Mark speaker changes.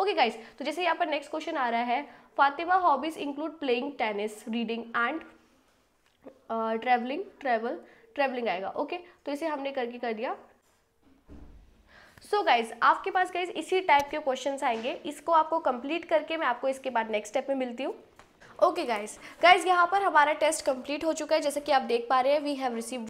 Speaker 1: Okay guys तो जैसे यहाँ पर नेक्स्ट क्वेश्चन आ रहा है Fatima hobbies include playing tennis reading and travelling travel travelling आएगा ओके okay? तो इसे हमने करके कर दिया सो so गाइज आपके पास गाइज इसी टाइप के क्वेश्चंस आएंगे इसको आपको कंप्लीट करके मैं आपको इसके बाद नेक्स्ट स्टेप में मिलती हूँ ओके गाइज गाइज यहाँ पर हमारा टेस्ट कंप्लीट हो चुका है जैसे कि आप देख पा रहे हैं वी हैव रिसीव